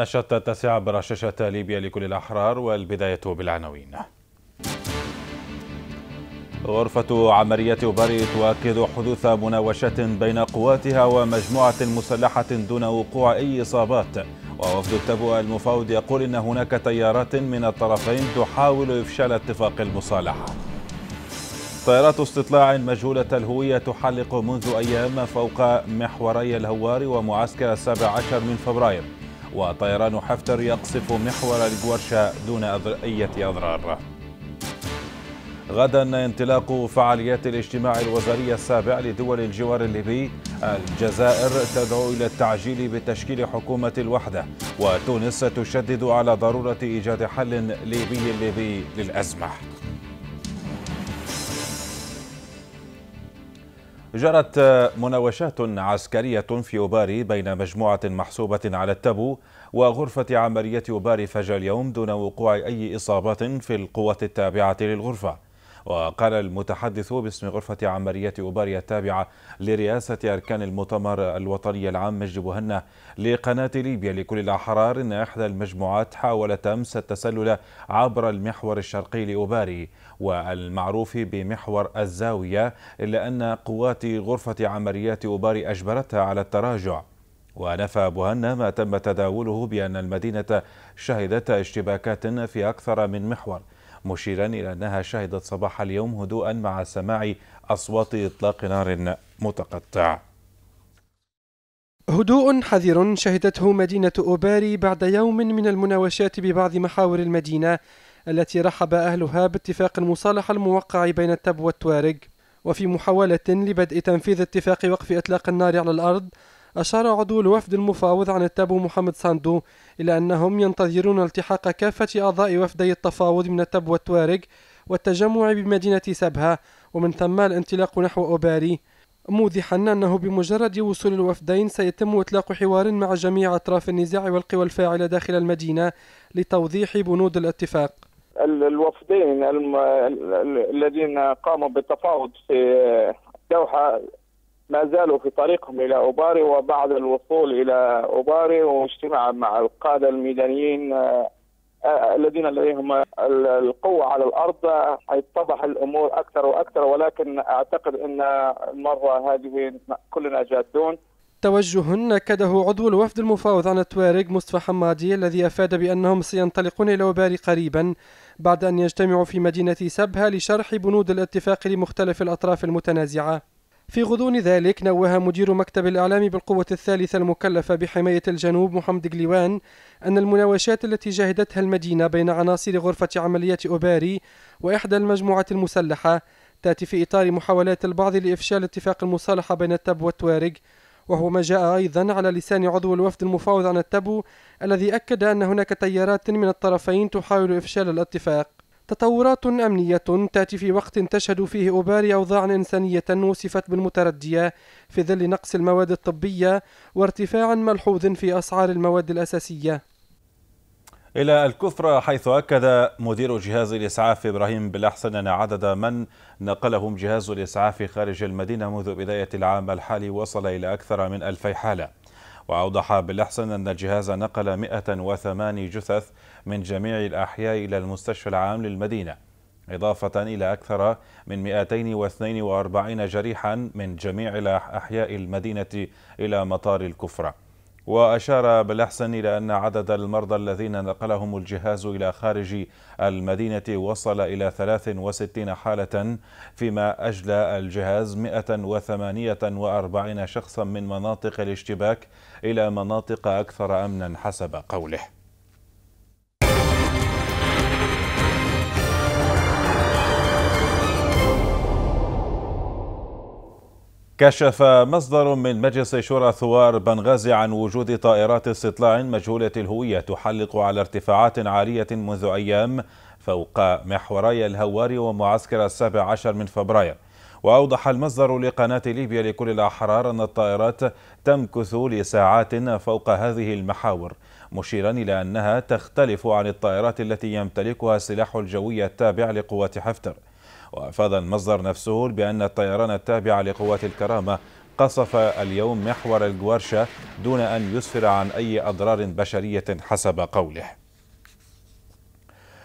نشاط التاسعة برشاشة ليبيا لكل الأحرار والبداية بالعناوين غرفة عملية باري تؤكد حدوث مناوشات بين قواتها ومجموعة مسلحة دون وقوع أي إصابات ووفد التبوء المفاوض يقول إن هناك تيارات من الطرفين تحاول إفشال اتفاق المصالحة طائرات استطلاع مجهولة الهوية تحلق منذ أيام فوق محوري الهوار ومعسكر السابع عشر من فبراير وطيران حفتر يقصف محور الجورشة دون أي أضرار غدا انطلاق فعاليات الاجتماع الوزاري السابع لدول الجوار الليبي الجزائر تدعو إلى التعجيل بتشكيل حكومة الوحدة وتونس تشدد على ضرورة إيجاد حل ليبي ليبي للأزمة جرت مناوشات عسكرية في أوباري بين مجموعة محسوبة على التبو وغرفة عملية أوباري فجر اليوم دون وقوع أي إصابات في القوات التابعة للغرفة وقال المتحدث باسم غرفة عملية أوباريا التابعة لرئاسة أركان المؤتمر الوطني العام مجد بوهنة لقناة ليبيا لكل الأحرار أن إحدى المجموعات حاولت أمس التسلل عبر المحور الشرقي لأوباري والمعروف بمحور الزاوية إلا أن قوات غرفة عمليات أوباري أجبرتها على التراجع ونفى بوهنا ما تم تداوله بأن المدينة شهدت اشتباكات في أكثر من محور مشيرا إلى أنها شهدت صباح اليوم هدوءا مع سماع أصوات إطلاق نار متقطع هدوء حذر شهدته مدينة أوباري بعد يوم من المناوشات ببعض محاور المدينة التي رحب أهلها باتفاق المصالحة الموقع بين التب والتوارق وفي محاولة لبدء تنفيذ اتفاق وقف إطلاق النار على الأرض أشار عضو الوفد المفاوض عن التابو محمد ساندو إلى أنهم ينتظرون التحاق كافة أعضاء وفدي التفاوض من التب والتوارق والتجمع بمدينة سبها ومن ثم الانطلاق نحو أوباري موضحا أنه بمجرد وصول الوفدين سيتم إطلاق حوار مع جميع أطراف النزاع والقوى الفاعلة داخل المدينة لتوضيح بنود الاتفاق الوفدين الذين قاموا بالتفاوض في الدوحة ما زالوا في طريقهم الى اوباري وبعد الوصول الى اوباري واجتماعا مع القاده الميدانيين آه، آه، الذين لديهم القوه على الارض اتضح الامور اكثر واكثر ولكن اعتقد ان المره هذه كلنا جادون توجه نكده عضو الوفد المفاوض عن التوارق مصطفى حمادي الذي افاد بانهم سينطلقون الى اوباري قريبا بعد ان يجتمعوا في مدينه سبها لشرح بنود الاتفاق لمختلف الاطراف المتنازعه في غضون ذلك نوه مدير مكتب الإعلام بالقوة الثالثة المكلفة بحماية الجنوب محمد قليوان أن المناوشات التي شهدتها المدينة بين عناصر غرفة عمليات أوباري وإحدى المجموعات المسلحة تأتي في إطار محاولات البعض لإفشال اتفاق المصالحة بين التب والتوارق وهو ما جاء أيضا على لسان عضو الوفد المفاوض عن التبو الذي أكد أن هناك تيارات من الطرفين تحاول إفشال الاتفاق تطورات أمنية تأتي في وقت تشهد فيه أوبار أوضاع إنسانية وصفت بالمتردية في ظل نقص المواد الطبية وارتفاع ملحوظ في أسعار المواد الأساسية إلى الكفرة حيث أكد مدير جهاز الإسعاف إبراهيم بالأحسن أن عدد من نقلهم جهاز الإسعاف خارج المدينة منذ بداية العام الحالي وصل إلى أكثر من ألفي حالة وأوضح بالأحسن أن الجهاز نقل 108 جثث من جميع الأحياء إلى المستشفى العام للمدينة إضافة إلى أكثر من 242 جريحا من جميع أحياء المدينة إلى مطار الكفرة وأشار بالأحسن إلى أن عدد المرضى الذين نقلهم الجهاز إلى خارج المدينة وصل إلى 63 حالة فيما أجلى الجهاز 148 شخصا من مناطق الاشتباك إلى مناطق أكثر أمنا حسب قوله كشف مصدر من مجلس شورى ثوار بنغازي عن وجود طائرات استطلاع مجهولة الهوية تحلق على ارتفاعات عالية منذ أيام فوق محوري الهواري ومعسكر السابع عشر من فبراير وأوضح المصدر لقناة ليبيا لكل الأحرار أن الطائرات تمكث لساعات فوق هذه المحاور مشيرا إلى أنها تختلف عن الطائرات التي يمتلكها السلاح الجوي التابع لقوات حفتر وأفاد المصدر نفسه بأن الطيران التابع لقوات الكرامة قصف اليوم محور الجوارشة دون أن يسفر عن أي أضرار بشرية حسب قوله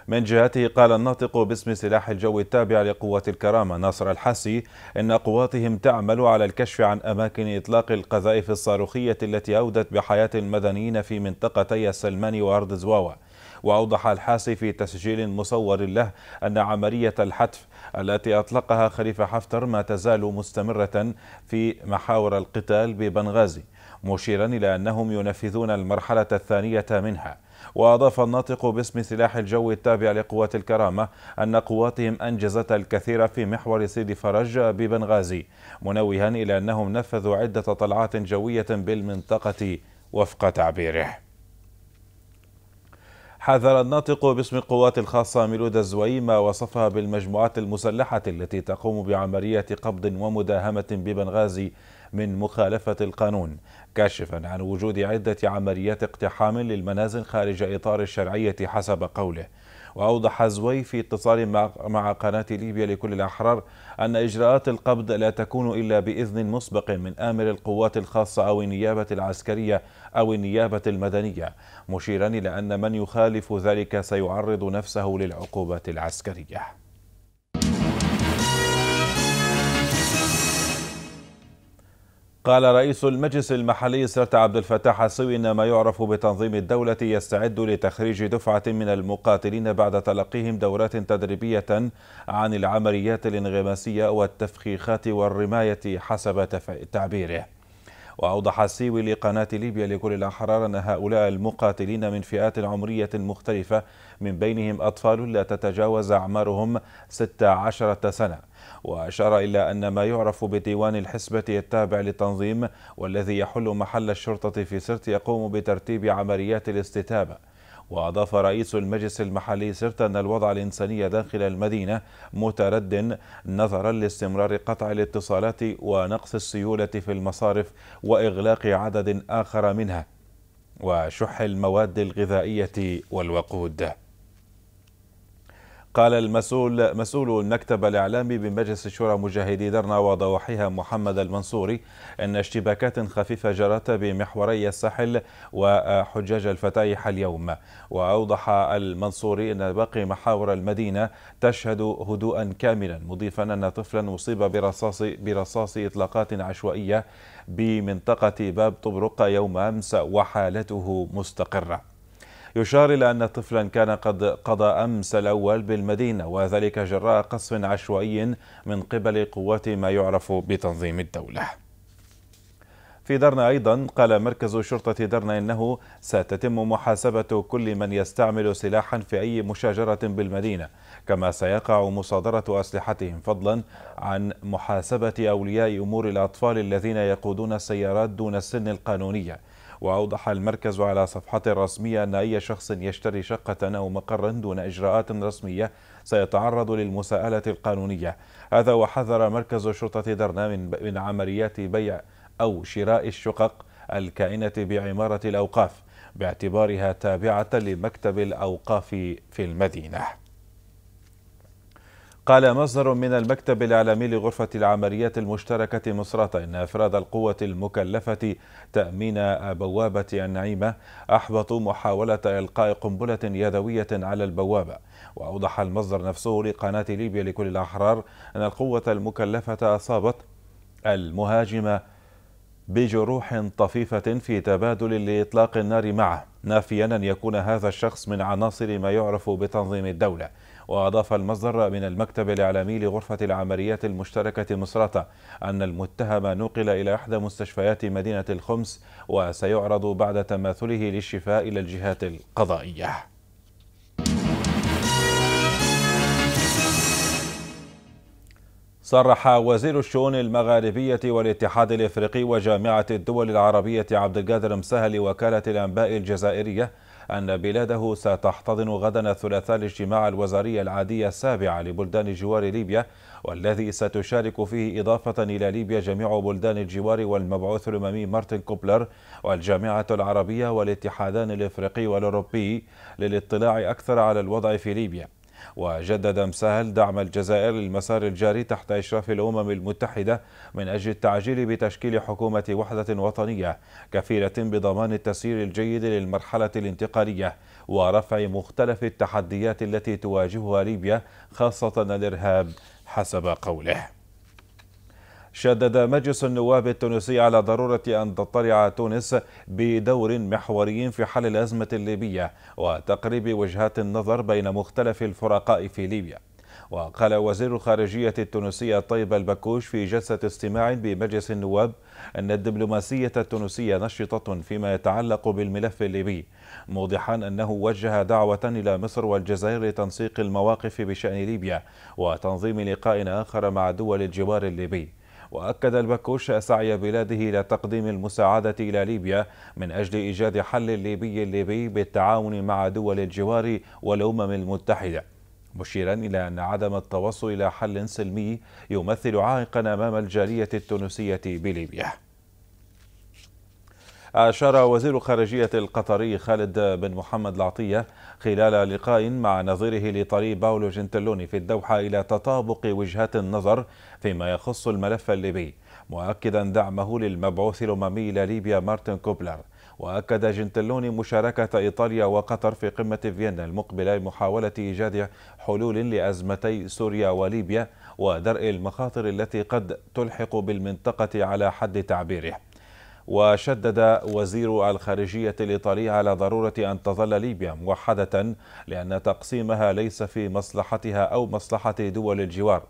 من جهته قال الناطق باسم سلاح الجو التابع لقوات الكرامة ناصر الحسي إن قواتهم تعمل على الكشف عن أماكن إطلاق القذائف الصاروخية التي أودت بحياة المدنيين في منطقتي السلمان وأرض زواوة وأوضح الحاسي في تسجيل مصور له أن عملية الحتف التي أطلقها خليفة حفتر ما تزال مستمرة في محاور القتال ببنغازي مشيرا إلى أنهم ينفذون المرحلة الثانية منها وأضاف الناطق باسم سلاح الجو التابع لقوات الكرامة أن قواتهم أنجزت الكثير في محور سيد فرج ببنغازي منوها إلى أنهم نفذوا عدة طلعات جوية بالمنطقة وفق تعبيره حذر الناطق باسم القوات الخاصة ميلود الزوي ما وصفها بالمجموعات المسلحة التي تقوم بعملية قبض ومداهمة ببنغازي من مخالفة القانون كاشفا عن وجود عدة عمليات اقتحام للمنازل خارج إطار الشرعية حسب قوله وأوضح زوي في اتصال مع قناة ليبيا لكل الأحرار أن إجراءات القبض لا تكون إلا بإذن مسبق من آمر القوات الخاصة أو النيابة العسكرية أو النيابة المدنية مشيرا إلى أن من يخالف ذلك سيعرض نفسه للعقوبة العسكرية قال رئيس المجلس المحلي سرت عبد الفتاح السوي إن ما يعرف بتنظيم الدولة يستعد لتخريج دفعة من المقاتلين بعد تلقيهم دورات تدريبية عن العمليات الانغماسية والتفخيخات والرماية حسب تعبيره وأوضح سيوي لقناة ليبيا لكل الأحرار أن هؤلاء المقاتلين من فئات عمرية مختلفة من بينهم أطفال لا تتجاوز أعمارهم 16 سنة وأشار إلى أن ما يعرف بديوان الحسبة التابع للتنظيم والذي يحل محل الشرطة في سرت يقوم بترتيب عمليات الاستتابة وأضاف رئيس المجلس المحلي سرت أن الوضع الإنساني داخل المدينة متردد نظرا لاستمرار قطع الاتصالات ونقص السيولة في المصارف وإغلاق عدد آخر منها وشح المواد الغذائية والوقود قال المسؤول مسؤول المكتب الإعلامي بمجلس الشورى مجاهدي درنا وضواحيها محمد المنصوري أن اشتباكات خفيفة جرت بمحوري الساحل وحجاج الفتايح اليوم وأوضح المنصوري أن باقي محاور المدينة تشهد هدوءا كاملا مضيفا أن طفلا أصيب برصاص, برصاص إطلاقات عشوائية بمنطقة باب طبرق يوم أمس وحالته مستقرة يشار إلى أن طفلا كان قد قضى أمس الأول بالمدينة وذلك جراء قصف عشوائي من قبل قوات ما يعرف بتنظيم الدولة في درنا أيضا قال مركز شرطة درنا إنه ستتم محاسبة كل من يستعمل سلاحا في أي مشاجرة بالمدينة كما سيقع مصادرة أسلحتهم فضلا عن محاسبة أولياء أمور الأطفال الذين يقودون السيارات دون السن القانونية وأوضح المركز على صفحته الرسمية أن أي شخص يشتري شقة أو مقرا دون إجراءات رسمية سيتعرض للمساءلة القانونية هذا وحذر مركز شرطة درنا من عمليات بيع أو شراء الشقق الكائنة بعمارة الأوقاف باعتبارها تابعة لمكتب الأوقاف في المدينة قال مصدر من المكتب الإعلامي لغرفة العمليات المشتركة مصرات إن أفراد القوة المكلفة تأمين بوابة النعيمة أحبطوا محاولة إلقاء قنبلة يدوية على البوابة وأوضح المصدر نفسه لقناة ليبيا لكل الأحرار أن القوة المكلفة أصابت المهاجم بجروح طفيفة في تبادل لإطلاق النار معه نافيا أن يكون هذا الشخص من عناصر ما يعرف بتنظيم الدولة وأضاف المصدر من المكتب الإعلامي لغرفة العمليات المشتركة مصراتة أن المتهم نقل إلى إحدى مستشفيات مدينة الخمس وسيعرض بعد تماثله للشفاء إلى الجهات القضائية صرح وزير الشؤون المغاربية والاتحاد الإفريقي وجامعة الدول العربية عبد القادر مسهل وكالة الأنباء الجزائرية أن بلاده ستحتضن غدا الثلاثاء الاجتماع الوزاري العادي السابع لبلدان جوار ليبيا والذي ستشارك فيه إضافة إلى ليبيا جميع بلدان الجوار والمبعوث الأممي مارتن كوبلر والجامعة العربية والاتحادان الإفريقي والأوروبي للاطلاع أكثر على الوضع في ليبيا وجدد مساهل دعم الجزائر للمسار الجاري تحت إشراف الأمم المتحدة من أجل التعجيل بتشكيل حكومة وحدة وطنية كفيلة بضمان التسيير الجيد للمرحلة الانتقالية ورفع مختلف التحديات التي تواجهها ليبيا خاصة الإرهاب حسب قوله شدد مجلس النواب التونسي على ضرورة أن تطلع تونس بدور محوري في حل الأزمة الليبية وتقريب وجهات النظر بين مختلف الفرقاء في ليبيا وقال وزير الخارجية التونسية طيب البكوش في جلسة استماع بمجلس النواب أن الدبلوماسية التونسية نشطة فيما يتعلق بالملف الليبي موضحا أنه وجه دعوة إلى مصر والجزائر لتنسيق المواقف بشأن ليبيا وتنظيم لقاء آخر مع دول الجوار الليبي وأكد البكوش سعي بلاده إلى تقديم المساعدة إلى ليبيا من أجل إيجاد حل ليبي الليبي بالتعاون مع دول الجوار والأمم المتحدة مشيرا إلى أن عدم التوصل إلى حل سلمي يمثل عائقا أمام الجالية التونسية بليبيا أشار وزير خارجية القطري خالد بن محمد العطية خلال لقاء مع نظيره الإيطالي باولو جنتلوني في الدوحة إلى تطابق وجهات النظر فيما يخص الملف الليبي مؤكدا دعمه للمبعوث الأممي إلى ليبيا مارتن كوبلر وأكد جنتلوني مشاركة إيطاليا وقطر في قمة فيينا المقبلة لمحاولة إيجاد حلول لأزمتي سوريا وليبيا ودرء المخاطر التي قد تلحق بالمنطقة على حد تعبيره وشدد وزير الخارجية الإيطالي على ضرورة أن تظل ليبيا موحدة لأن تقسيمها ليس في مصلحتها أو مصلحة دول الجوار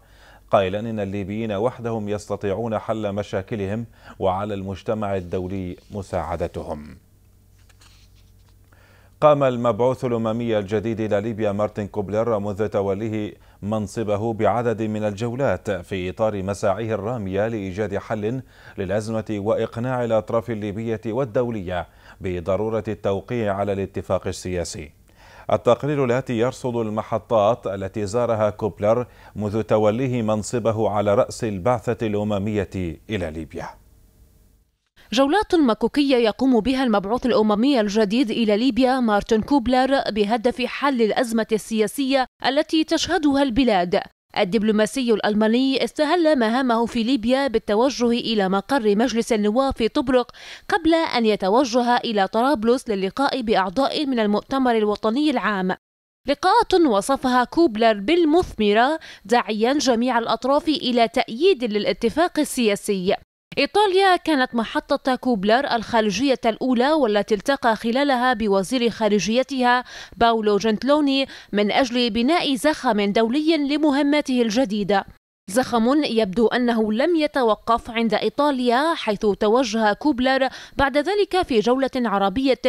قائلا إن الليبيين وحدهم يستطيعون حل مشاكلهم وعلى المجتمع الدولي مساعدتهم قام المبعوث الأممي الجديد إلى ليبيا مارتن كوبلر منذ توليه منصبه بعدد من الجولات في إطار مساعيه الرامية لإيجاد حل للأزمة وإقناع الأطراف الليبية والدولية بضرورة التوقيع على الاتفاق السياسي التقرير الآتي يرصد المحطات التي زارها كوبلر منذ توليه منصبه على رأس البعثة الأممية إلى ليبيا جولات مكوكية يقوم بها المبعوث الأممي الجديد إلى ليبيا مارتن كوبلر بهدف حل الأزمة السياسية التي تشهدها البلاد الدبلوماسي الألماني استهل مهامه في ليبيا بالتوجه إلى مقر مجلس النواب في طبرق قبل أن يتوجه إلى طرابلس للقاء بأعضاء من المؤتمر الوطني العام لقاءات وصفها كوبلر بالمثمرة داعيا جميع الأطراف إلى تأييد للاتفاق السياسي إيطاليا كانت محطة كوبلر الخارجية الأولى والتي التقى خلالها بوزير خارجيتها باولو جنتلوني من أجل بناء زخم دولي لمهمته الجديدة زخم يبدو أنه لم يتوقف عند إيطاليا حيث توجه كوبلر بعد ذلك في جولة عربية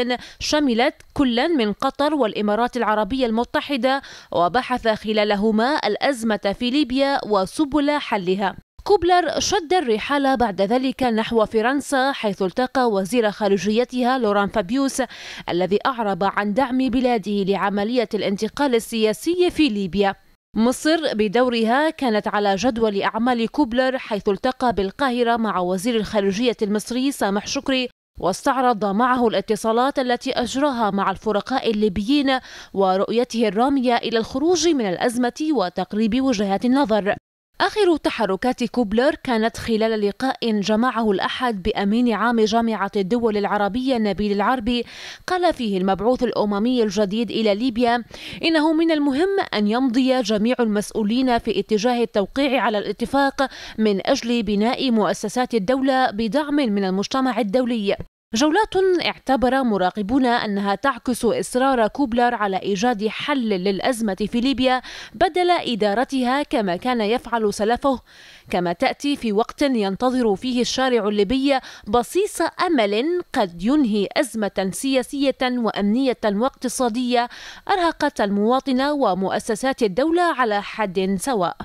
شملت كلا من قطر والإمارات العربية المتحدة وبحث خلالهما الأزمة في ليبيا وسبل حلها كوبلر شد الرحالة بعد ذلك نحو فرنسا حيث التقى وزير خارجيتها لوران فابيوس الذي أعرب عن دعم بلاده لعملية الانتقال السياسي في ليبيا مصر بدورها كانت على جدول أعمال كوبلر حيث التقى بالقاهرة مع وزير الخارجية المصري سامح شكري واستعرض معه الاتصالات التي أجراها مع الفرقاء الليبيين ورؤيته الرامية إلى الخروج من الأزمة وتقريب وجهات النظر آخر تحركات كوبلر كانت خلال لقاء جمعه الأحد بأمين عام جامعة الدول العربية نبيل العربي قال فيه المبعوث الأممي الجديد إلى ليبيا إنه من المهم أن يمضي جميع المسؤولين في اتجاه التوقيع على الاتفاق من أجل بناء مؤسسات الدولة بدعم من المجتمع الدولي جولات اعتبر مراقبون أنها تعكس إصرار كوبلر على إيجاد حل للأزمة في ليبيا بدل إدارتها كما كان يفعل سلفه كما تأتي في وقت ينتظر فيه الشارع الليبي بصيص أمل قد ينهي أزمة سياسية وأمنية واقتصادية أرهقت المواطن ومؤسسات الدولة على حد سواء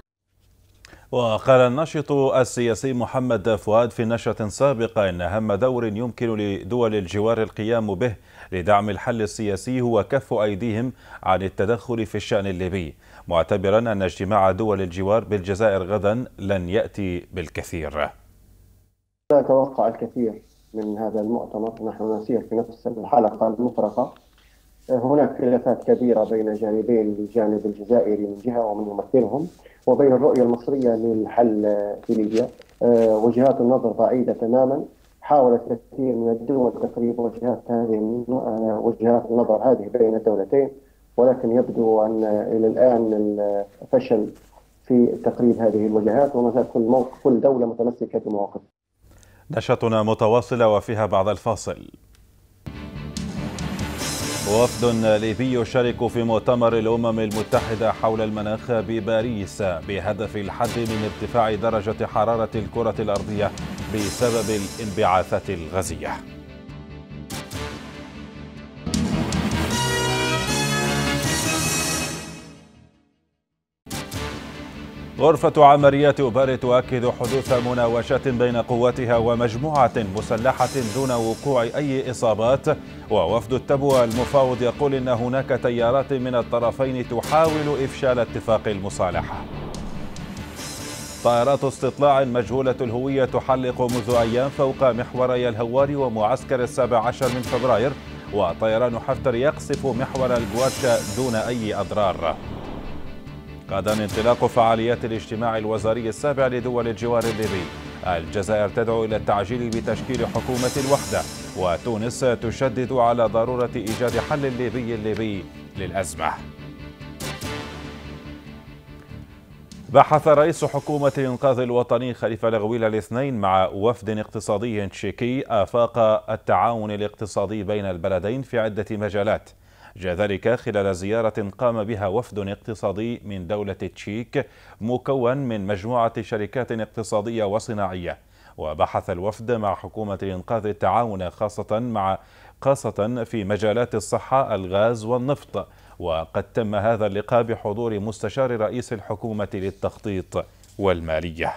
وقال الناشط السياسي محمد فؤاد في نشرة سابقة إن أهم دور يمكن لدول الجوار القيام به لدعم الحل السياسي هو كف أيديهم عن التدخل في الشأن الليبي معتبرا أن اجتماع دول الجوار بالجزائر غدا لن يأتي بالكثير لا أتوقع الكثير من هذا المؤتمر نحن نسير في نفس الحلقة المفرقة هناك خلافات كبيرة بين جانبين الجانب الجزائري من جهة ومن يمثلهم وبين الرؤية المصرية للحل في ليبيا آه، وجهات النظر بعيدة تماما حاولت كثير من الدول تقريب وجهات هذه آه، وجهات النظر هذه بين الدولتين ولكن يبدو أن إلى الآن فشل في تقريب هذه الوجهات وما كل, كل دولة متمسكة بمواقفها نشاطنا متواصلة وفيها بعد الفاصل وفد ليبي يشارك في مؤتمر الأمم المتحدة حول المناخ بباريس بهدف الحد من ارتفاع درجة حرارة الكرة الأرضية بسبب الانبعاثات الغازية غرفة عمليات أوبر تؤكد حدوث مناوشات بين قواتها ومجموعة مسلحة دون وقوع أي إصابات ووفد التبوة المفاوض يقول إن هناك تيارات من الطرفين تحاول إفشال اتفاق المصالحة طائرات استطلاع مجهولة الهوية تحلق منذ أيام فوق محوري الهواري ومعسكر السابع عشر من فبراير وطيران حفتر يقصف محور الجواتشا دون أي أضرار غدا انطلاق فعاليات الاجتماع الوزاري السابع لدول الجوار الليبي الجزائر تدعو إلى التعجيل بتشكيل حكومة الوحدة وتونس تشدد على ضرورة إيجاد حل ليبي ليبي للأزمة بحث رئيس حكومة الإنقاذ الوطني خليفة لغويل الاثنين مع وفد اقتصادي تشيكي آفاق التعاون الاقتصادي بين البلدين في عدة مجالات جاء ذلك خلال زيارة قام بها وفد اقتصادي من دولة التشيك مكون من مجموعة شركات اقتصادية وصناعية وبحث الوفد مع حكومة إنقاذ التعاون خاصة مع خاصة في مجالات الصحة الغاز والنفط وقد تم هذا اللقاء بحضور مستشار رئيس الحكومة للتخطيط والمالية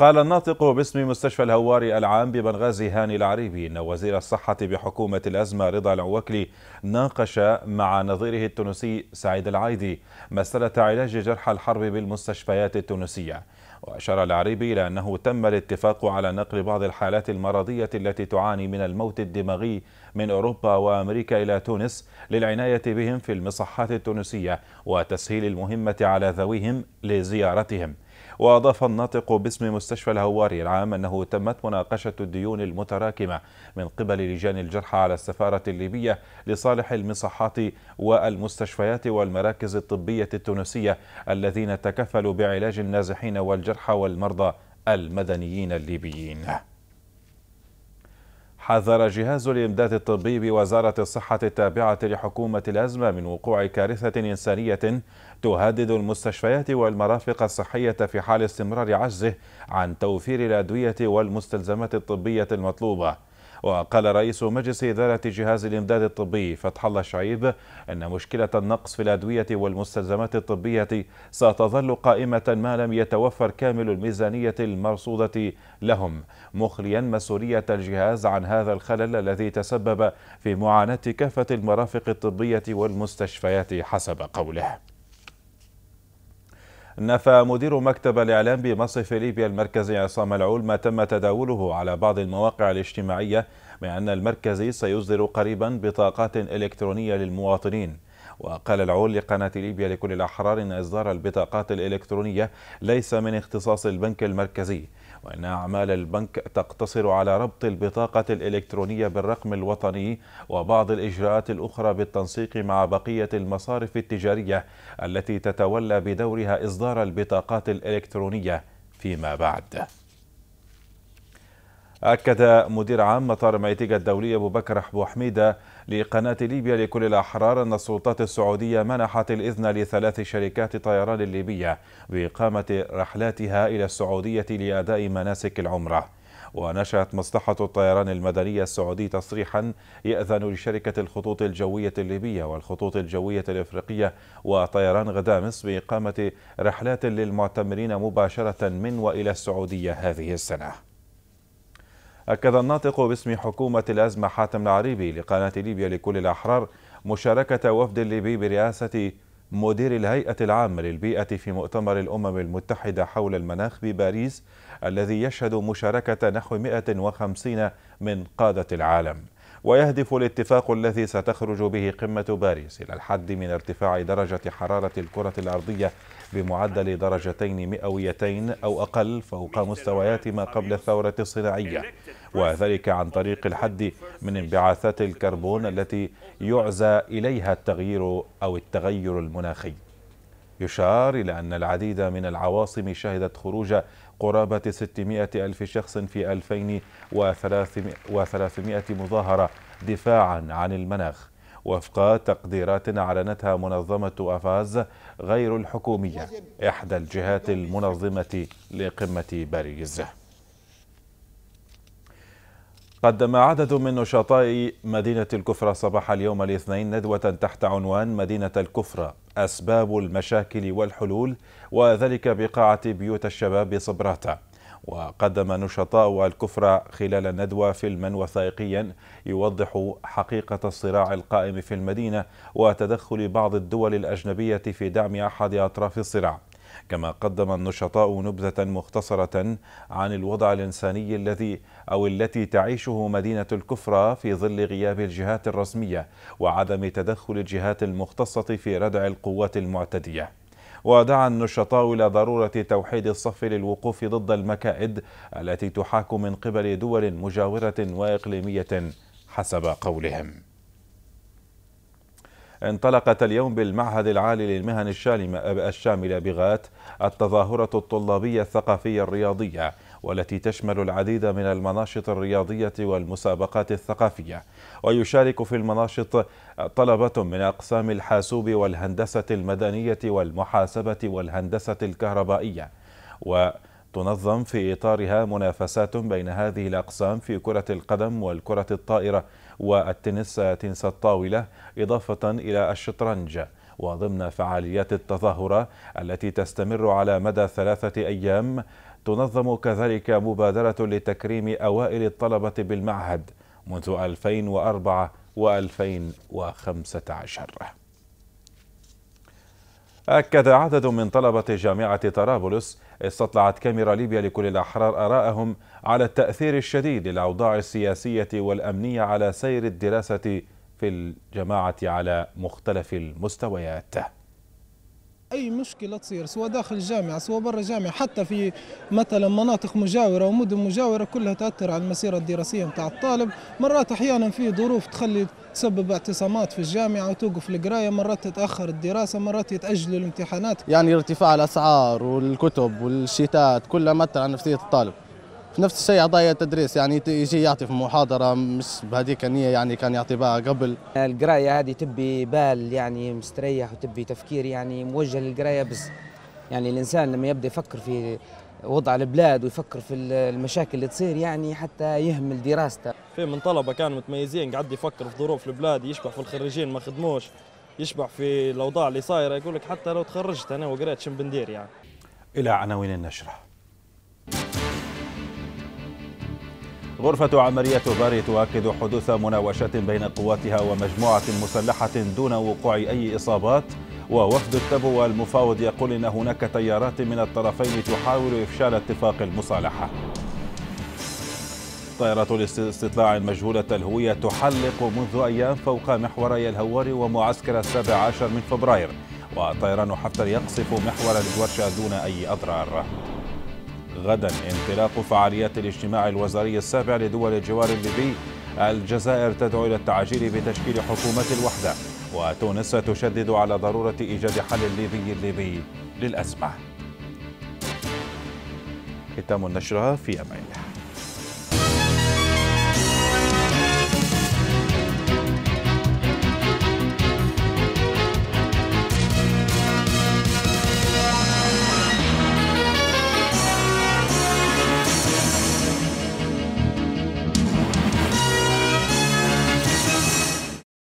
قال الناطق باسم مستشفى الهواري العام ببنغازي هاني العريبي ان وزير الصحه بحكومه الازمه رضا العوكلي ناقش مع نظيره التونسي سعيد العايدي مساله علاج جرحى الحرب بالمستشفيات التونسيه واشار العريبي الى انه تم الاتفاق على نقل بعض الحالات المرضيه التي تعاني من الموت الدماغي من اوروبا وامريكا الى تونس للعنايه بهم في المصحات التونسيه وتسهيل المهمه على ذويهم لزيارتهم وأضاف الناطق باسم مستشفى الهواري العام أنه تمت مناقشة الديون المتراكمة من قبل لجان الجرحى على السفارة الليبية لصالح المصحات والمستشفيات والمراكز الطبية التونسية الذين تكفلوا بعلاج النازحين والجرحى والمرضى المدنيين الليبيين حذر جهاز الإمداد الطبي بوزارة الصحة التابعة لحكومة الأزمة من وقوع كارثة إنسانية تهدد المستشفيات والمرافق الصحية في حال استمرار عجزه عن توفير الأدوية والمستلزمات الطبية المطلوبة وقال رئيس مجلس إدارة جهاز الإمداد الطبي فتح الله الشعيب أن مشكلة النقص في الأدوية والمستلزمات الطبية ستظل قائمة ما لم يتوفر كامل الميزانية المرصودة لهم مخليا مسؤولية الجهاز عن هذا الخلل الذي تسبب في معاناة كافة المرافق الطبية والمستشفيات حسب قوله نفى مدير مكتب الإعلام بمصرف ليبيا المركزي عصام العول ما تم تداوله على بعض المواقع الاجتماعية من أن المركزي سيصدر قريبا بطاقات إلكترونية للمواطنين وقال العول لقناة ليبيا لكل الأحرار أن إصدار البطاقات الإلكترونية ليس من اختصاص البنك المركزي وإن أعمال البنك تقتصر على ربط البطاقة الإلكترونية بالرقم الوطني وبعض الإجراءات الأخرى بالتنسيق مع بقية المصارف التجارية التي تتولى بدورها إصدار البطاقات الإلكترونية فيما بعد أكد مدير عام مطار ميتيغا الدولي أبو بكر أبو حميدة لقناة ليبيا لكل الأحرار أن السلطات السعودية منحت الإذن لثلاث شركات طيران ليبية بإقامة رحلاتها إلى السعودية لأداء مناسك العمرة ونشأت مصلحة الطيران المدني السعودي تصريحا يأذن لشركة الخطوط الجوية الليبية والخطوط الجوية الإفريقية وطيران غدامس بإقامة رحلات للمعتمرين مباشرة من وإلى السعودية هذه السنة أكد الناطق باسم حكومة الأزمة حاتم العريبي لقناة ليبيا لكل الأحرار مشاركة وفد ليبي برئاسة مدير الهيئة العامة للبيئة في مؤتمر الأمم المتحدة حول المناخ بباريس الذي يشهد مشاركة نحو 150 من قادة العالم ويهدف الاتفاق الذي ستخرج به قمة باريس إلى الحد من ارتفاع درجة حرارة الكرة الأرضية بمعدل درجتين مئويتين أو أقل فوق مستويات ما قبل الثورة الصناعية وذلك عن طريق الحد من انبعاثات الكربون التي يعزى إليها التغيير أو التغير المناخي يشار إلى أن العديد من العواصم شهدت خروج قرابة 600 ألف شخص في 2300 مظاهرة دفاعا عن المناخ وفق تقديرات أعلنتها منظمة أفاز غير الحكومية إحدى الجهات المنظمة لقمة باريس قدم عدد من نشطاء مدينة الكفرة صباح اليوم الاثنين ندوة تحت عنوان مدينة الكفرة أسباب المشاكل والحلول وذلك بقاعة بيوت الشباب بصبراتا وقدم نشطاء الكفرة خلال الندوة فيلما وثائقيا يوضح حقيقة الصراع القائم في المدينة وتدخل بعض الدول الأجنبية في دعم أحد أطراف الصراع كما قدم النشطاء نبذة مختصرة عن الوضع الإنساني الذي أو التي تعيشه مدينة الكفرة في ظل غياب الجهات الرسمية وعدم تدخل الجهات المختصة في ردع القوات المعتدية ودعا النشطاء إلى ضرورة توحيد الصف للوقوف ضد المكائد التي تحاك من قبل دول مجاورة وإقليمية حسب قولهم انطلقت اليوم بالمعهد العالي للمهن الشاملة بغات التظاهرة الطلابية الثقافية الرياضية والتي تشمل العديد من المناشط الرياضية والمسابقات الثقافية ويشارك في المناشط طلبة من أقسام الحاسوب والهندسة المدنية والمحاسبة والهندسة الكهربائية و تنظم في إطارها منافسات بين هذه الأقسام في كرة القدم والكرة الطائرة والتنس تنس الطاولة إضافة إلى الشطرنج وضمن فعاليات التظاهرة التي تستمر على مدى ثلاثة أيام تنظم كذلك مبادرة لتكريم أوائل الطلبة بالمعهد منذ 2004 و2015 أكد عدد من طلبة جامعة طرابلس استطلعت كاميرا ليبيا لكل الأحرار أراءهم على التأثير الشديد للأوضاع السياسية والأمنية على سير الدراسة في الجماعة على مختلف المستويات اي مشكله تصير سواء داخل الجامعه سواء برا الجامعه حتى في مثلا مناطق مجاوره ومدن مجاوره كلها تاثر على المسيره الدراسيه نتاع الطالب مرات احيانا في ظروف تخلي تسبب اعتصامات في الجامعه وتوقف القرايه مرات تتاخر الدراسه مرات يتاجلوا الامتحانات يعني ارتفاع الاسعار والكتب والشتات كلها متى على نفسيه الطالب نفس الشيء اعضاء التدريس يعني يجي يعطي في محاضره مش بهذيك النيه يعني كان يعطي بها قبل القرايه هذه تبي بال يعني مستريح وتبي تفكير يعني موجه للقرايه بس يعني الانسان لما يبدا يفكر في وضع البلاد ويفكر في المشاكل اللي تصير يعني حتى يهمل دراسته في من طلبه كانوا متميزين قاعد يفكر في ظروف البلاد يشبح في الخريجين ما خدموش يشبع في الاوضاع اللي صايره يقول لك حتى لو تخرجت انا وقريت شنو بندير يعني الى عناوين النشره غرفة عملية باري تؤكد حدوث مناوشات بين قواتها ومجموعة مسلحة دون وقوع أي إصابات ووفد التبو المفاوض يقول إن هناك تيارات من الطرفين تحاول إفشال اتفاق المصالحة طائرة الاستطلاع المجهولة الهوية تحلق منذ أيام فوق محوري الهواري ومعسكر السابع عشر من فبراير وطيران حفتر يقصف محور الجورشة دون أي أضرار غدا انطلاق فعاليات الاجتماع الوزاري السابع لدول الجوار الليبي الجزائر تدعو إلى التعجيل بتشكيل حكومة الوحدة وتونس تشدد على ضرورة إيجاد حل ليبي الليبي للأزمة ختام النشرة في أمان الله